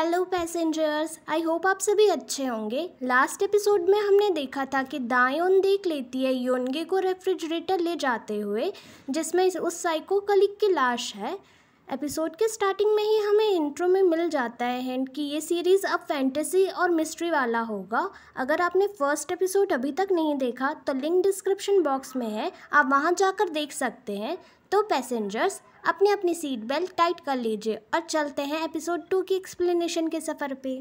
hello passengers I hope आप सभी अच्छे होंगे लास्ट एपिसोड में हमने देखा था कि दायोन देख लेती है योनगे को रेफ्रिजरेटर ले जाते हुए जिसमें उस साइको कलिक की लाश है एपिसोड के स्टार्टिंग में ही हमें इंट्रो में मिल जाता है हिंट कि ये सीरीज़ अब फैंटेसी और मिस्ट्री वाला होगा अगर आपने फर्स्ट एपिसोड अभी तक नहीं देखा तो लिंक डिस्क्रिप्शन बॉक्स में है आप वहाँ जाकर देख सकते हैं तो पैसेंजर्स अपनी अपनी सीट बेल्ट टाइट कर लीजिए और चलते हैं एपिसोड टू की एक्सप्लेनेशन के सफ़र पे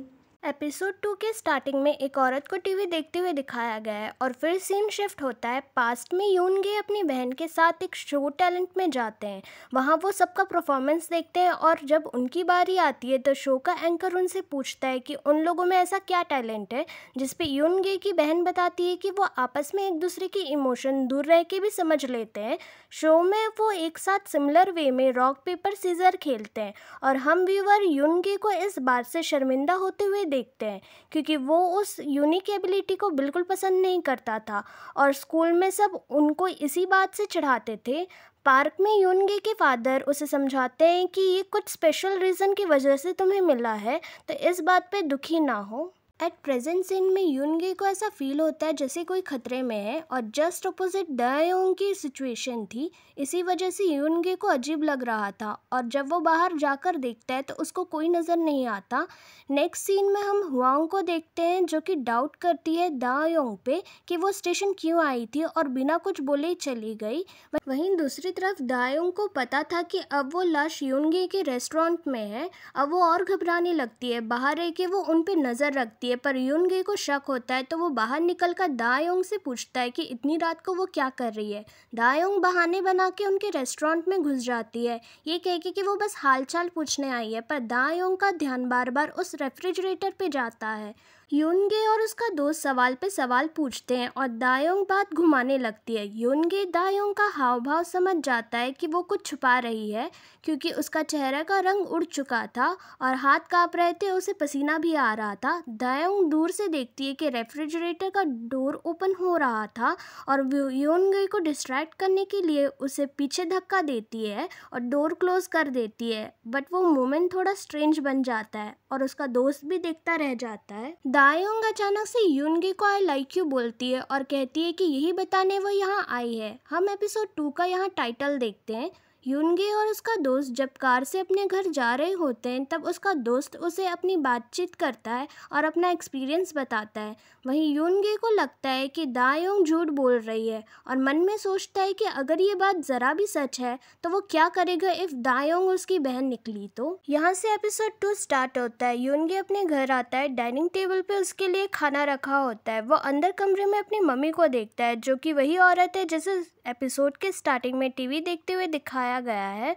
एपिसोड टू के स्टार्टिंग में एक औरत को टीवी देखते हुए दिखाया गया है और फिर सीन शिफ्ट होता है पास्ट में यून गे अपनी बहन के साथ एक शो टैलेंट में जाते हैं वहाँ वो सबका परफॉर्मेंस देखते हैं और जब उनकी बारी आती है तो शो का एंकर उनसे पूछता है कि उन लोगों में ऐसा क्या टैलेंट है जिसपे यून गे की बहन बताती है कि वो आपस में एक दूसरे की इमोशन दूर रह के भी समझ लेते हैं शो में वो एक साथ सिमिलर वे में रॉक पेपर सीजर खेलते हैं और हम व्यूवर यून गे को इस बात से शर्मिंदा होते हुए देखते हैं क्योंकि वो उस यूनिक एबिलिटी को बिल्कुल पसंद नहीं करता था और स्कूल में सब उनको इसी बात से चढ़ाते थे पार्क में यूनगे के फादर उसे समझाते हैं कि ये कुछ स्पेशल रीज़न की वजह से तुम्हें मिला है तो इस बात पे दुखी ना हो एट प्रेजेंट सीन में यूनगे को ऐसा फील होता है जैसे कोई खतरे में है और जस्ट अपोजिट दायोंग की सिचुएशन थी इसी वजह से यूनगे को अजीब लग रहा था और जब वो बाहर जाकर देखता है तो उसको कोई नज़र नहीं आता नेक्स्ट सीन में हम हुआओं को देखते हैं जो कि डाउट करती है दायोंग पे कि वो स्टेशन क्यों आई थी और बिना कुछ बोले ही चली गई वहीं दूसरी तरफ दायोंग को पता था कि अब वो लाश यूनगे के रेस्टोरेंट में है अब वो और घबराने लगती है बाहर रह के वो उन पर नज़र रखती है जाती है पर यूनगे को शक होता है तो वो बाहर निकल कर दायोंग से पूछता है कि इतनी रात को वो क्या कर रही है दायोंग बहाने बना के उनके रेस्टोरेंट में घुस जाती है ये कह के कि वो बस हालचाल पूछने आई है पर दायोंग का ध्यान बार बार उस रेफ्रिजरेटर पर जाता है योनगे और उसका दोस्त सवाल पे सवाल पूछते हैं और दायोंग बात घुमाने लगती है योनगे दायोंग का हाव भाव समझ जाता है कि वो कुछ छुपा रही है क्योंकि उसका चेहरा का रंग उड़ चुका था और हाथ काँप रहे थे उसे पसीना भी आ रहा था दायोंग दूर से देखती है कि रेफ्रिजरेटर का डोर ओपन हो रहा था और योनगे को डिस्ट्रैक्ट करने के लिए उसे पीछे धक्का देती है और डोर क्लोज कर देती है बट वो मोमेंट थोड़ा स्ट्रेंज बन जाता है और उसका दोस्त भी देखता रह जाता है दायोंग अचानक से यूनगे को आई लाइक यू बोलती है और कहती है कि यही बताने वो यहाँ आई है हम एपिसोड टू का यहाँ टाइटल देखते हैं यूनगे और उसका दोस्त जब कार से अपने घर जा रहे होते हैं तब उसका दोस्त उसे अपनी बातचीत करता है और अपना एक्सपीरियंस बताता है वहीं यूनगे को लगता है कि दायोंग झूठ बोल रही है और मन में सोचता है कि अगर ये बात ज़रा भी सच है तो वो क्या करेगा इफ़ दायोंग उसकी बहन निकली तो यहाँ से एपिसोड टू स्टार्ट होता है योनगे अपने घर आता है डाइनिंग टेबल पर उसके लिए खाना रखा होता है वो अंदर कमरे में अपनी मम्मी को देखता है जो कि वही औरत है जिसे एपिसोड के स्टार्टिंग में टीवी देखते हुए दिखाया गया है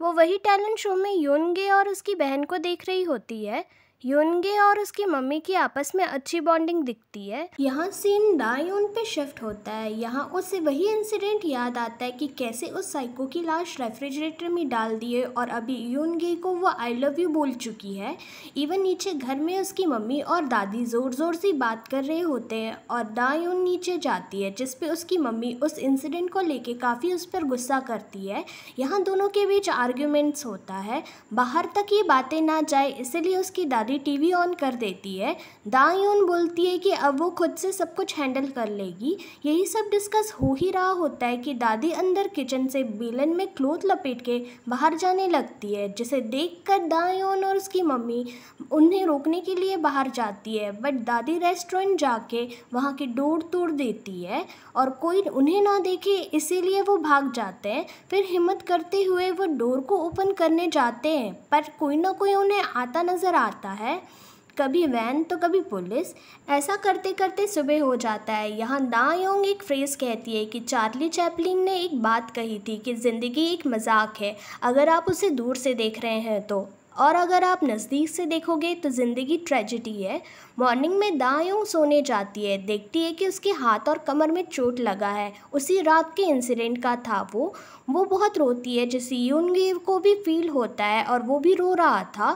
वो वही टैलेंट शो में योनगे और उसकी बहन को देख रही होती है यूनगे और उसकी मम्मी की आपस में अच्छी बॉन्डिंग दिखती है यहाँ सीन डायून पे शिफ्ट होता है यहाँ उसे वही इंसिडेंट याद आता है कि कैसे उस साइको की लाश रेफ्रिजरेटर में डाल दिए और अभी योनगे को वो आई लव यू बोल चुकी है इवन नीचे घर में उसकी मम्मी और दादी ज़ोर ज़ोर से बात कर रहे होते हैं और डायून नीचे जाती है जिसपे उसकी मम्मी उस इंसिडेंट को लेके काफ़ी उस पर गुस्सा करती है यहाँ दोनों के बीच आर्ग्यूमेंट्स होता है बाहर तक ये बातें ना जाए इसीलिए उसकी दादी सारी टीवी ऑन कर देती है दाइन बोलती है कि अब वो खुद से सब कुछ हैंडल कर लेगी यही सब डिस्कस हो ही रहा होता है कि दादी अंदर किचन से बेलन में क्लोथ लपेट के बाहर जाने लगती है जिसे देखकर दायून और उसकी मम्मी उन्हें रोकने के लिए बाहर जाती है बट दादी रेस्टोरेंट जाके वहाँ की डोर तोड़ देती है और कोई उन्हें ना देखे इसीलिए वो भाग जाते हैं फिर हिम्मत करते हुए वो डोर को ओपन करने जाते हैं पर कोई ना कोई उन्हें आता नज़र आता है है कभी वैन तो कभी पुलिस ऐसा करते करते सुबह हो जाता है यहाँ दायोंग एक फ्रेज़ कहती है कि चार्ली चैपलिन ने एक बात कही थी कि ज़िंदगी एक मजाक है अगर आप उसे दूर से देख रहे हैं तो और अगर आप नज़दीक से देखोगे तो ज़िंदगी ट्रेजिडी है मॉर्निंग में दायोंग सोने जाती है देखती है कि उसके हाथ और कमर में चोट लगा है उसी रात के इंसिडेंट का था वो वो बहुत रोती है जिससे यूनगेव को भी फील होता है और वो भी रो रहा था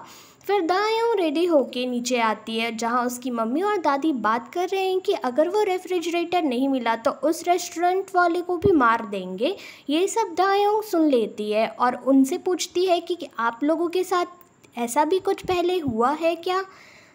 फिर दायों रेडी होके नीचे आती है जहाँ उसकी मम्मी और दादी बात कर रहे हैं कि अगर वो रेफ्रिजरेटर नहीं मिला तो उस रेस्टोरेंट वाले को भी मार देंगे ये सब दायों सुन लेती है और उनसे पूछती है कि आप लोगों के साथ ऐसा भी कुछ पहले हुआ है क्या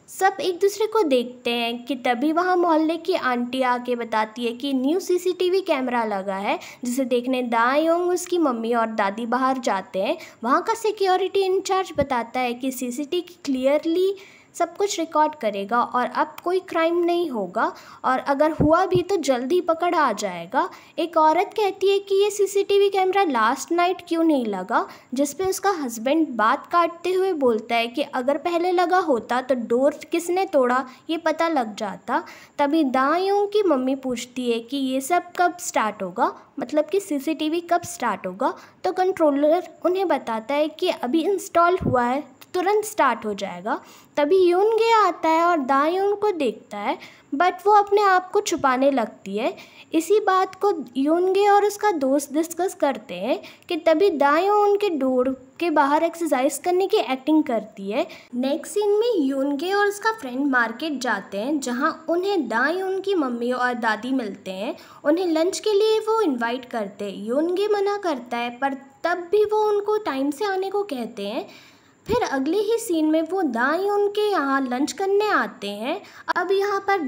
सब एक दूसरे को देखते हैं कि तभी वहाँ मोहल्ले की आंटी आके बताती है कि न्यू सीसीटीवी कैमरा लगा है जिसे देखने दायोंग उसकी मम्मी और दादी बाहर जाते हैं वहाँ का सिक्योरिटी इंचार्ज बताता है कि सीसीटीवी क्लियरली सब कुछ रिकॉर्ड करेगा और अब कोई क्राइम नहीं होगा और अगर हुआ भी तो जल्दी पकड़ आ जाएगा एक औरत कहती है कि ये सीसीटीवी कैमरा लास्ट नाइट क्यों नहीं लगा जिस पे उसका हस्बैंड बात काटते हुए बोलता है कि अगर पहले लगा होता तो डोर किसने तोड़ा ये पता लग जाता तभी दाइयों की मम्मी पूछती है कि ये सब कब स्टार्ट होगा मतलब कि सीसीटीवी कब स्टार्ट होगा तो कंट्रोलर उन्हें बताता है कि अभी इंस्टॉल हुआ है तुरंत स्टार्ट हो जाएगा तभी गे आता है और यून को देखता है बट वो अपने आप को छुपाने लगती है इसी बात को गे और उसका दोस्त डिस्कस करते हैं कि तभी यून उनके डोर के बाहर एक्सरसाइज करने की एक्टिंग करती है नेक्स्ट सीन में गे और उसका फ्रेंड मार्केट जाते हैं जहाँ उन्हें यून उनकी मम्मी और दादी मिलते हैं उन्हें लंच के लिए वो इन्वाइट करते हैं गे मना करता है पर तब भी वो उनको टाइम से आने को कहते हैं फिर अगले ही सीन में वो दाई के यहाँ लंच करने आते हैं अब यहाँ पर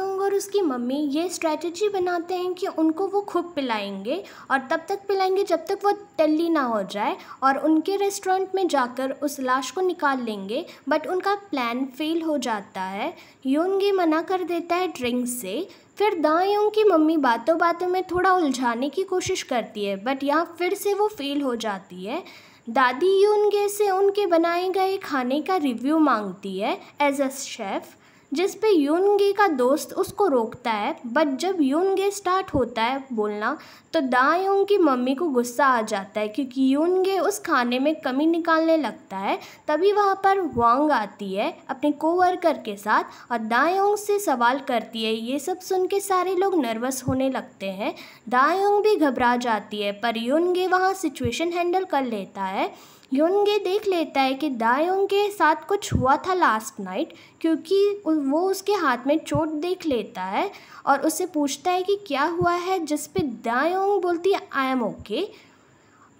उंग और उसकी मम्मी ये स्ट्रैटेजी बनाते हैं कि उनको वो खूब पिलाएंगे और तब तक पिलाएंगे जब तक वो टल्ली ना हो जाए और उनके रेस्टोरेंट में जाकर उस लाश को निकाल लेंगे बट उनका प्लान फेल हो जाता है यूंग ये मना कर देता है ड्रिंक से फिर उंग की मम्मी बातों बातों में थोड़ा उलझाने की कोशिश करती है बट यहाँ फिर से वो फेल हो जाती है दादी यूनगे से उनके बनाए गए खाने का रिव्यू मांगती है एज अ शेफ़ जिस पे यूनगे का दोस्त उसको रोकता है बट जब यूनगे स्टार्ट होता है बोलना तो दायोंग की मम्मी को गुस्सा आ जाता है क्योंकि यूनगे उस खाने में कमी निकालने लगता है तभी वहाँ पर वांग आती है अपने कोवर्कर के साथ और दायोंग से सवाल करती है ये सब सुन के सारे लोग नर्वस होने लगते हैं दायोंग भी घबरा जाती है पर यूनगे वहाँ सिचुएशन हैंडल कर लेता है योनगे देख लेता है कि दायोंग के साथ कुछ हुआ था लास्ट नाइट क्योंकि वो उसके हाथ में चोट देख लेता है और उससे पूछता है कि क्या हुआ है जिस पे दायोंग बोलती है आई एम ओके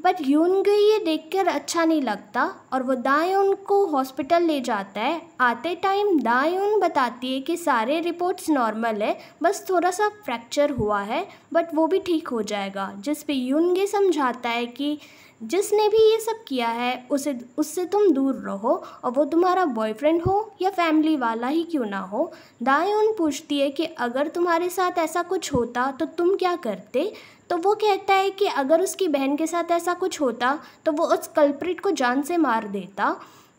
बट यूनगे ये देखकर अच्छा नहीं लगता और वो दायोन को हॉस्पिटल ले जाता है आते टाइम दायोन बताती है कि सारे रिपोर्ट्स नॉर्मल है बस थोड़ा सा फ्रैक्चर हुआ है बट वो भी ठीक हो जाएगा जिस पे यूनगे समझाता है कि जिसने भी ये सब किया है उसे उससे तुम दूर रहो और वो तुम्हारा बॉयफ्रेंड हो या फैमिली वाला ही क्यों ना हो दायून पूछती है कि अगर तुम्हारे साथ ऐसा कुछ होता तो तुम क्या करते तो वो कहता है कि अगर उसकी बहन के साथ ऐसा कुछ होता तो वो उस कल्प्रिट को जान से मार देता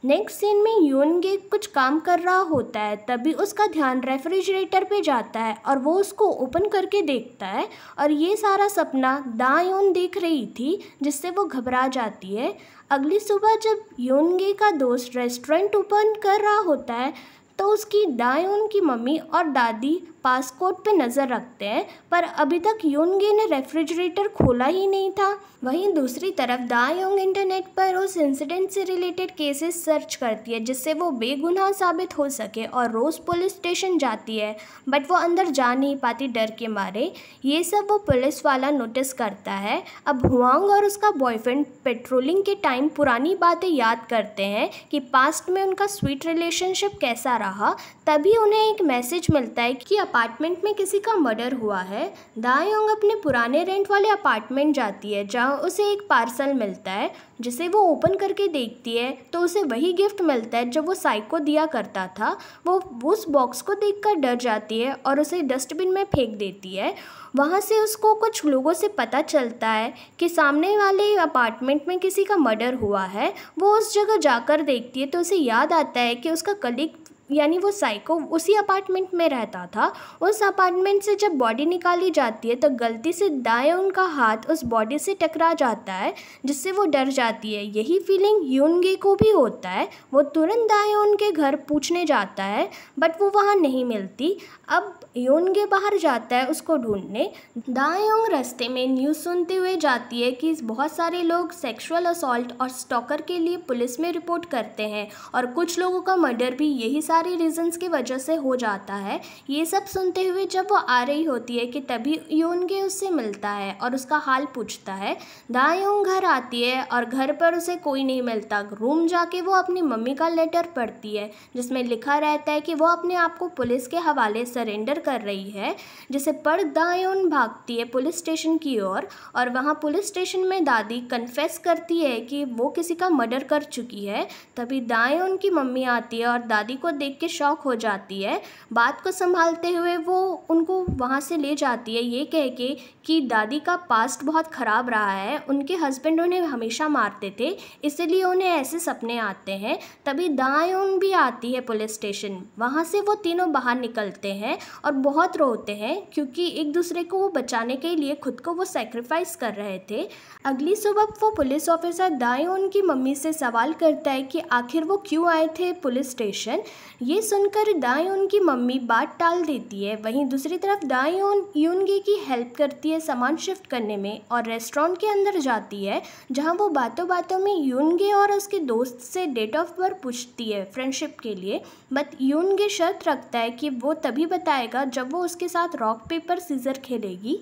नेक्स्ट सीन में यून कुछ काम कर रहा होता है तभी उसका ध्यान रेफ्रिजरेटर पे जाता है और वो उसको ओपन करके देखता है और ये सारा सपना दा यून देख रही थी जिससे वो घबरा जाती है अगली सुबह जब यून गे का दोस्त रेस्टोरेंट ओपन कर रहा होता है तो उसकी दायून की मम्मी और दादी पासपोर्ट पे नज़र रखते हैं पर अभी तक योनगे ने रेफ्रिजरेटर खोला ही नहीं था वहीं दूसरी तरफ दायोंग इंटरनेट पर उस इंसिडेंट से रिलेटेड केसेस सर्च करती है जिससे वो बेगुनाह साबित हो सके और रोज़ पुलिस स्टेशन जाती है बट वो अंदर जा नहीं पाती डर के मारे ये सब वो पुलिस वाला नोटिस करता है अब हुआंग और उसका बॉयफ्रेंड पेट्रोलिंग के टाइम पुरानी बातें याद करते हैं कि पास्ट में उनका स्वीट रिलेशनशिप कैसा रहा तभी उन्हें एक मैसेज मिलता है कि अब अपार्टमेंट में किसी का मर्डर हुआ है दायोंग अपने पुराने रेंट वाले अपार्टमेंट जाती है जहाँ उसे एक पार्सल मिलता है जिसे वो ओपन करके देखती है तो उसे वही गिफ्ट मिलता है जब वो साइक को दिया करता था वो उस बॉक्स को देख डर जाती है और उसे डस्टबिन में फेंक देती है वहाँ से उसको कुछ लोगों से पता चलता है कि सामने वाले अपार्टमेंट में किसी का मर्डर हुआ है वो उस जगह जाकर देखती है तो उसे याद आता है कि उसका कलीग यानी वो साइको उसी अपार्टमेंट में रहता था उस अपार्टमेंट से जब बॉडी निकाली जाती है तो गलती से दाएं उनका हाथ उस बॉडी से टकरा जाता है जिससे वो डर जाती है यही फीलिंग यूनगे को भी होता है वो तुरंत दाएं उनके घर पूछने जाता है बट वो वहाँ नहीं मिलती अब यूनगे बाहर जाता है उसको ढूंढने दाएंग रास्ते में न्यूज़ सुनते हुए जाती है कि बहुत सारे लोग सेक्सुअल असॉल्ट और स्टॉकर के लिए पुलिस में रिपोर्ट करते हैं और कुछ लोगों का मर्डर भी यही सारे सारे रीजंस की वजह से हो जाता है ये सब सुनते हुए जब वो आ रही होती है कि तभी योनगे उससे मिलता है और उसका हाल पूछता है दायोंग घर आती है और घर पर उसे कोई नहीं मिलता रूम जाके वो अपनी मम्मी का लेटर पढ़ती है जिसमें लिखा रहता है कि वो अपने आप को पुलिस के हवाले सरेंडर कर रही है जिसे पढ़ दायोन भागती है पुलिस स्टेशन की ओर और, और वहाँ पुलिस स्टेशन में दादी कन्फेस करती है कि वो किसी का मर्डर कर चुकी है तभी दाएँ उनकी मम्मी आती है और दादी को देख देख के शौक हो जाती है बात को संभालते हुए वो उनको वहाँ से ले जाती है ये कह के कि दादी का पास्ट बहुत ख़राब रहा है उनके हस्बैंड उन्हें हमेशा मारते थे इसलिए उन्हें ऐसे सपने आते हैं तभी दायून भी आती है पुलिस स्टेशन वहाँ से वो तीनों बाहर निकलते हैं और बहुत रोते हैं क्योंकि एक दूसरे को वो बचाने के लिए खुद को वो सेक्रीफाइस कर रहे थे अगली सुबह वो पुलिस ऑफिसर दायून की मम्मी से सवाल करता है कि आखिर वो क्यों आए थे पुलिस स्टेशन ये सुनकर दाई की मम्मी बात टाल देती है वहीं दूसरी तरफ दाई उन यूनगे की हेल्प करती है सामान शिफ्ट करने में और रेस्टोरेंट के अंदर जाती है जहां वो बातों बातों में यूनगे और उसके दोस्त से डेट ऑफ बर्थ पूछती है फ्रेंडशिप के लिए बट यूनगे शर्त रखता है कि वो तभी बताएगा जब वो उसके साथ रॉक पेपर सीजर खेलेगी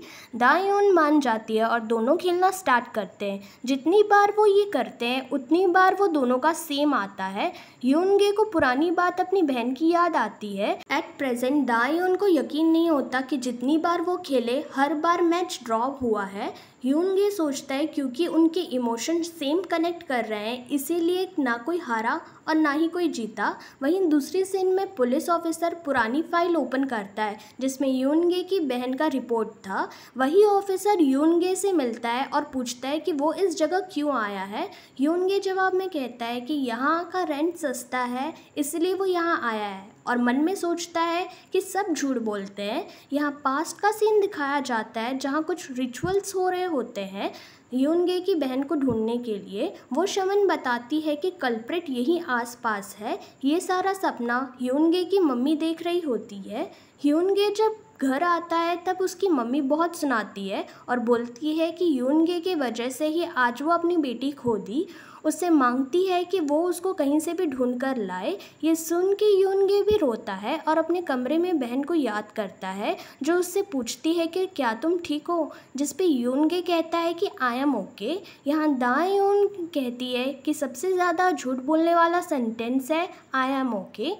दाई उन मान जाती है और दोनों खेलना स्टार्ट करते हैं जितनी बार वो ये करते हैं उतनी बार वो दोनों का सेम आता है यूनगे को पुरानी बात अपनी बहन की याद आती है एट प्रेजेंट दाई उनको यकीन नहीं होता कि जितनी बार वो खेले हर बार मैच ड्रॉप हुआ है ह्यून ये सोचता है क्योंकि उनके इमोशन सेम कनेक्ट कर रहे हैं इसीलिए ना कोई हारा और ना ही कोई जीता वहीं दूसरी सीन में पुलिस ऑफिसर पुरानी फाइल ओपन करता है जिसमें यूनगे की बहन का रिपोर्ट था वही ऑफिसर यूनगे से मिलता है और पूछता है कि वो इस जगह क्यों आया है यूनगे जवाब में कहता है कि यहाँ का रेंट सस्ता है इसलिए वो यहाँ आया है और मन में सोचता है कि सब झूठ बोलते हैं यहाँ पास्ट का सीन दिखाया जाता है जहाँ कुछ रिचुअल्स हो रहे होते हैं ह्यूनगे की बहन को ढूंढने के लिए वो शमन बताती है कि कल्प्रेट यही आसपास है ये सारा सपना ह्यूनगे की मम्मी देख रही होती है ह्यूनगे जब घर आता है तब उसकी मम्मी बहुत सुनाती है और बोलती है कि यूनगे के वजह से ही आज वो अपनी बेटी खो दी उससे मांगती है कि वो उसको कहीं से भी ढूंढ कर लाए ये सुन के यूनगे भी रोता है और अपने कमरे में बहन को याद करता है जो उससे पूछती है कि क्या तुम ठीक हो जिसपे यूनगे कहता है कि आई एम ओके यहाँ यून कहती है कि सबसे ज़्यादा झूठ बोलने वाला सेंटेंस है आई एम ओके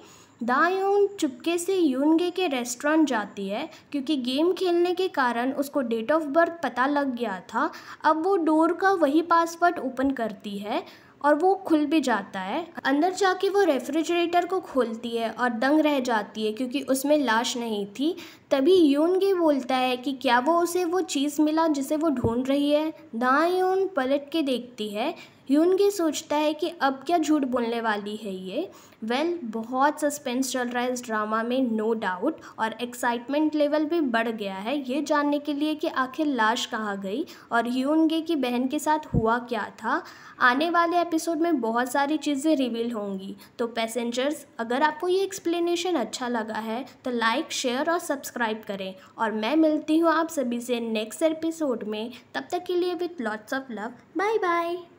दायून चुपके से यूनगे के रेस्टोरेंट जाती है क्योंकि गेम खेलने के कारण उसको डेट ऑफ बर्थ पता लग गया था अब वो डोर का वही पासवर्ड ओपन करती है और वो खुल भी जाता है अंदर जाके वो रेफ्रिजरेटर को खोलती है और दंग रह जाती है क्योंकि उसमें लाश नहीं थी तभी यून गे बोलता है कि क्या वो उसे वो चीज़ मिला जिसे वो ढूंढ रही है दायून पलट के देखती है ह्यून सोचता है कि अब क्या झूठ बोलने वाली है ये वेल well, बहुत सस्पेंस चल रहा है इस ड्रामा में नो no डाउट और एक्साइटमेंट लेवल भी बढ़ गया है ये जानने के लिए कि आखिर लाश कहाँ गई और यूनगे की बहन के साथ हुआ क्या था आने वाले एपिसोड में बहुत सारी चीज़ें रिवील होंगी तो पैसेंजर्स अगर आपको ये एक्सप्लेनेशन अच्छा लगा है तो लाइक शेयर और सब्सक्राइब करें और मैं मिलती हूँ आप सभी से नेक्स्ट एपिसोड में तब तक के लिए with lots of love bye bye